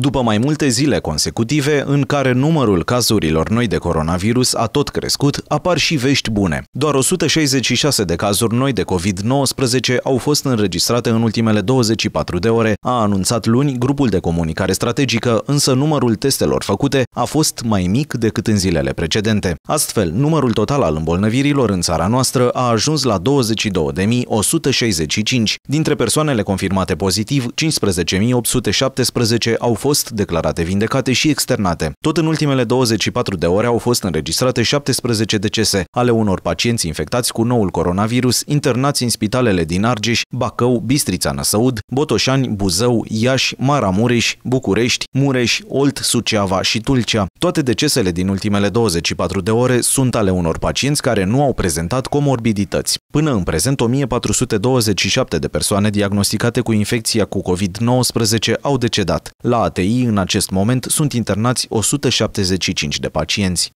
După mai multe zile consecutive în care numărul cazurilor noi de coronavirus a tot crescut, apar și vești bune. Doar 166 de cazuri noi de COVID-19 au fost înregistrate în ultimele 24 de ore, a anunțat luni grupul de comunicare strategică, însă numărul testelor făcute a fost mai mic decât în zilele precedente. Astfel, numărul total al îmbolnăvirilor în țara noastră a ajuns la 22.165. Dintre persoanele confirmate pozitiv, 15.817 au fost fost declarate vindecate și externate. Tot în ultimele 24 de ore au fost înregistrate 17 decese ale unor pacienți infectați cu noul coronavirus internați în spitalele din Argeș, Bacău, Bistrița Năsăud, Botoșani, Buzău, Iași, Maramureș, București, Mureș, Olt, Suceava și Tulcea. Toate decesele din ultimele 24 de ore sunt ale unor pacienți care nu au prezentat comorbidități. Până în prezent, 1427 de persoane diagnosticate cu infecția cu COVID-19 au decedat. La ATI în acest moment sunt internați 175 de pacienți.